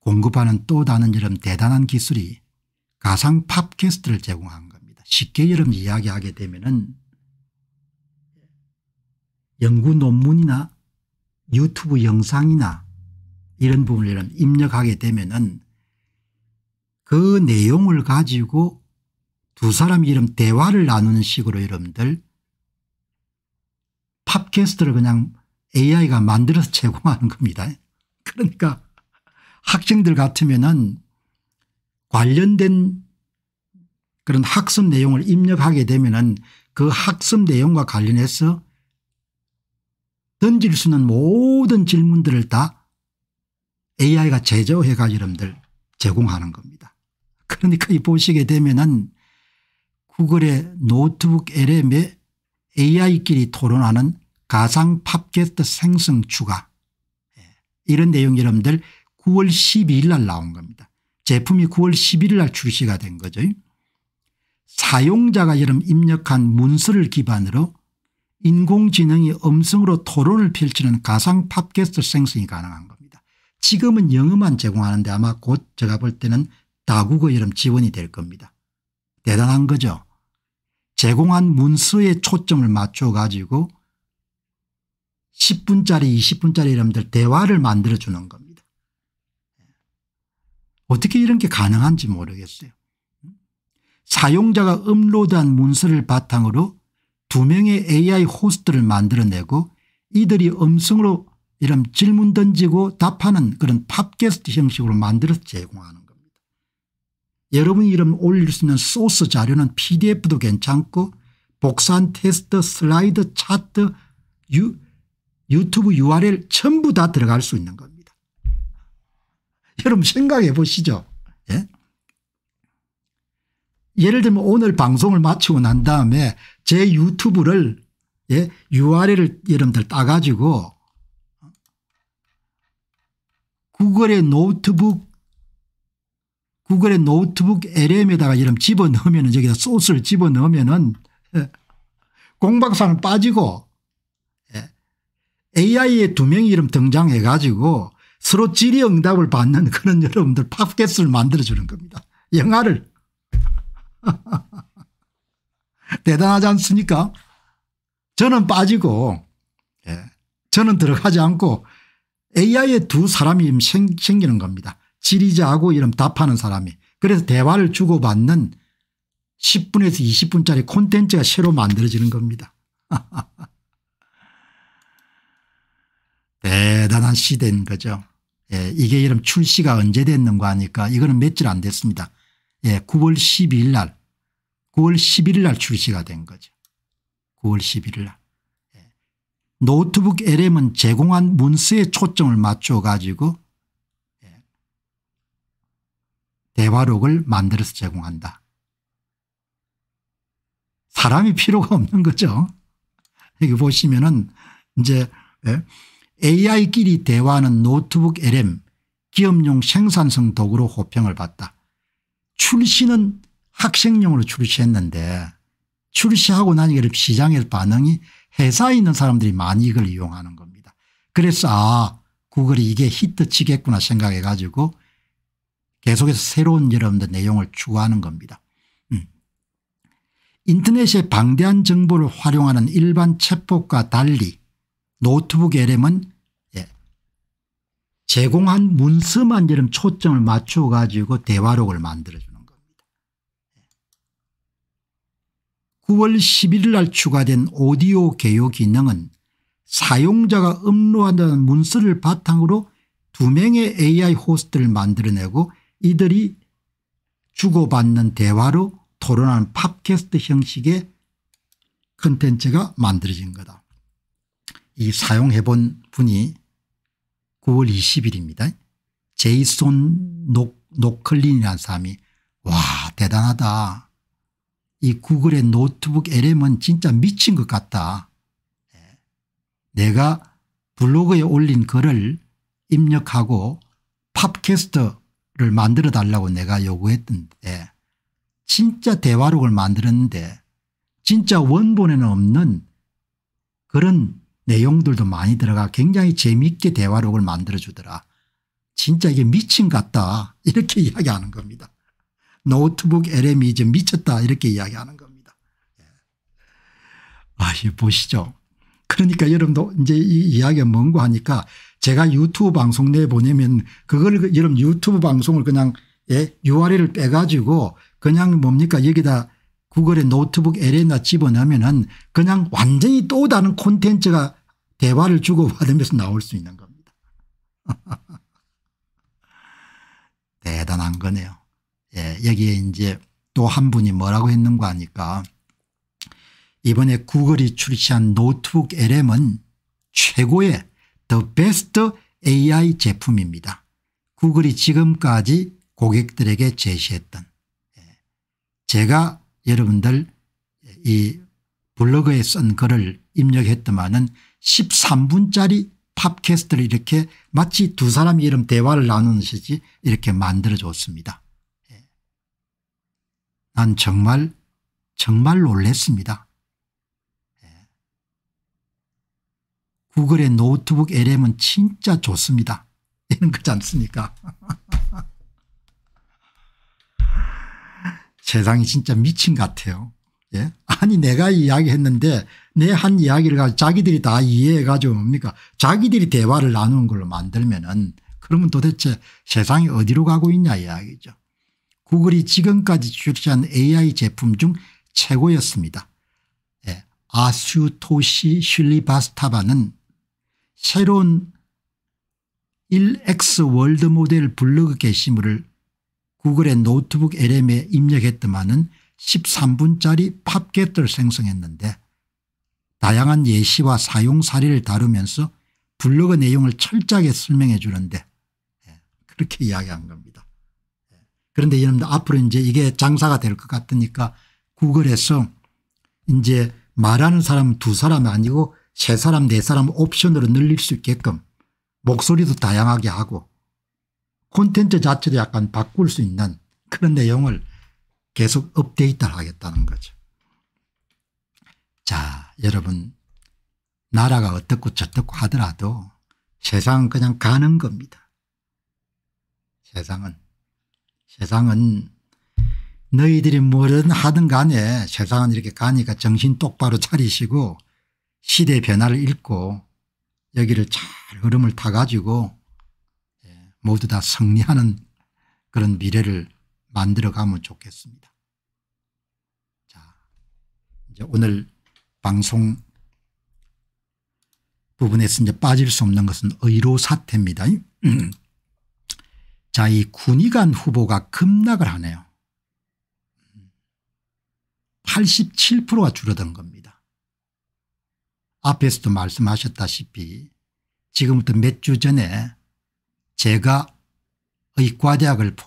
공급하는 또 다른 이름 대단한 기술이 가상 팝캐스트를 제공한 겁니다. 쉽게 여름 이야기하게 되면은 연구 논문이나 유튜브 영상이나 이런 부분을 입력하게 되면은 그 내용을 가지고 두 사람 이름 대화를 나누는 식으로 여러분들 팝캐스트를 그냥 AI가 만들어서 제공하는 겁니다. 그러니까 학생들 같으면은 관련된 그런 학습 내용을 입력하게 되면은 그 학습 내용과 관련해서 던질 수 있는 모든 질문들을 다 AI가 제조해가 여러분들 제공하는 겁니다. 그러니까 보시게 되면은 구글의 노트북 LM에 AI끼리 토론하는 가상 팟캐스트 생성 추가 예, 이런 내용 여러분들 9월 12일 날 나온 겁니다. 제품이 9월 11일 날 출시가 된 거죠. 사용자가 이름 입력한 문서를 기반으로 인공지능이 음성으로 토론을 펼치는 가상 팟캐스트 생성이 가능한 겁니다. 지금은 영어만 제공하는데 아마 곧 제가 볼 때는 다국어 이름 지원이 될 겁니다. 대단한 거죠. 제공한 문서에 초점을 맞춰 가지고 10분짜리 20분짜리 여러분들 대화를 만들어 주는 겁니다. 어떻게 이런 게 가능한지 모르겠어요. 사용자가 업로드한 문서를 바탕으로 두 명의 AI 호스트를 만들어내고 이들이 음성으로 이런 질문 던지고 답하는 그런 팟캐스트 형식으로 만들어서 제공하는 겁니다. 여러분이 이런 올릴 수 있는 소스 자료는 pdf도 괜찮고 복사한 테스트 슬라이드 차트 유, 유튜브 url 전부 다 들어갈 수 있는 겁니다. 여러분 생각해 보시죠. 예? 예를 들면 오늘 방송을 마치고 난 다음에 제 유튜브를 예? URL을 여러분들 따가지고 구글의 노트북 구글의 노트북 LM에다가 여러 집어넣으면 여기다 소스를 집어넣으면 예, 공박사 빠지고 예, AI의 두 명이 이름 등장해 가지고 서로 질의 응답을 받는 그런 여러분들 팟캐스트를 만들어주는 겁니다. 영화를. 대단하지 않습니까? 저는 빠지고 예. 저는 들어가지 않고 AI의 두 사람이 생기는 겁니다. 질의자하고 이런 답하는 사람이. 그래서 대화를 주고받는 10분에서 20분짜리 콘텐츠가 새로 만들어지는 겁니다. 출시된 거죠. 예, 이게 이름 출시가 언제 됐는가 하니까 이거는 며칠 안 됐습니다. 예, 9월 12일 날 9월 11일 날 출시가 된 거죠. 9월 11일 날. 예. 노트북 LM은 제공한 문서에 초점을 맞춰 가지고 예. 대화록을 만들어서 제공한다. 사람이 필요가 없는 거죠. 여기 보시면은 이제 예. AI끼리 대화하는 노트북 LM 기업용 생산성 도구로 호평을 받다. 출시는 학생용으로 출시했는데 출시하고 나니까 시장의 반응이 회사에 있는 사람들이 많이 이걸 이용하는 겁니다. 그래서 아 구글이 이게 히트치겠구나 생각해 가지고 계속해서 새로운 여러분들 내용을 추구하는 겁니다. 음. 인터넷의 방대한 정보를 활용하는 일반 챗봇과 달리 노트북 LM은 예. 제공한 문서만 이름 초점을 맞춰 가지고 대화록을 만들어주는 겁니다. 9월 예. 11일 날 추가된 오디오 개요 기능은 사용자가 업로다는 문서를 바탕으로 두 명의 AI 호스트를 만들어내고 이들이 주고받는 대화로 토론하는 팟캐스트 형식의 컨텐츠가 만들어진 거다. 이 사용해 본 분이 9월 20일입니다. 제이손 노, 노클린이라는 사람이 와 대단하다. 이 구글의 노트북 LM은 진짜 미친 것 같다. 예. 내가 블로그에 올린 글을 입력하고 팝캐스트를 만들어 달라고 내가 요구했던데 진짜 대화록을 만들었는데 진짜 원본에는 없는 그런 내용들도 많이 들어가 굉장히 재미있게 대화록을 만들어주더라. 진짜 이게 미친 같다 이렇게 이야기하는 겁니다. 노트북 LM이 이제 미쳤다 이렇게 이야기하는 겁니다. 예. 아, 예, 보시죠. 그러니까 여러분도 이제 이 이야기가 뭔고 하니까 제가 유튜브 방송 내에 보내면 그걸 그 여러분 유튜브 방송을 그냥 예, URL을 빼가지고 그냥 뭡니까 여기다 구글에 노트북 LM이나 집어넣으면은 그냥 완전히 또 다른 콘텐츠가 대화를 주고받으면서 나올 수 있는 겁니다. 대단한 거네요. 예, 여기에 이제 또 한 분이 뭐라고 했는가 하니까 이번에 구글이 출시한 노트북 LM은 최고의 더 베스트 AI 제품입니다. 구글이 지금까지 고객들에게 제시했던 예, 제가 여러분들 이 블로그에 쓴 글을 입력했더만은 13분짜리 팝캐스트를 이렇게 마치 두 사람이 름 대화를 나누는 시지 이렇게 만들어줬습니다. 예. 난 정말 정말 놀랬습니다. 예. 구글의 노트북 LM은 진짜 좋습니다. 이런 거지 않습니까 세상이 진짜 미친 것 같아요. 예? 아니 내가 이야기했는데 내한 이야기를 가지고 자기들이 다 이해해 가지고 뭡니까 자기들이 대화를 나누는 걸로 만들면은 그러면 도대체 세상이 어디로 가고 있냐 이야기죠. 구글이 지금까지 출시한 AI 제품 중 최고였습니다. 예. 아슈토시 슐리바스타바는 새로운 1X 월드 모델 블로그 게시물을 구글의 노트북 LM에 입력했더만은 13분짜리 팝겟을 생성했는데 다양한 예시와 사용 사례를 다루면서 블로그 내용을 철저하게 설명해 주는데 예, 그렇게 이야기한 겁니다. 예. 그런데 여러분들 앞으로 이제 이게 장사가 될 것 같으니까 구글에서 이제 말하는 사람 두 사람 아니고 세 사람 네 사람 옵션으로 늘릴 수 있게끔 목소리도 다양하게 하고 콘텐츠 자체도 약간 바꿀 수 있는 그런 내용을 계속 업데이트를 하겠다는 거죠. 자 여러분 나라가 어떻고 저떻고 하더라도 세상은 그냥 가는 겁니다. 세상은 세상은 너희들이 뭐든 하든 간에 세상은 이렇게 가니까 정신 똑바로 차리시고 시대 변화를 읽고 여기를 잘 흐름을 타가지고 예, 모두 다 승리하는 그런 미래를 만들어가면 좋겠습니다. 자, 이제 오늘 방송 부분에서 이제 빠질 수 없는 것은 의로 사태입니다. 자, 이 군의관 후보가 급락을 하네요. 87%가 줄어든 겁니다. 앞에서도 말씀하셨다시피 지금부터 몇 주 전에 제가 의과대학을 포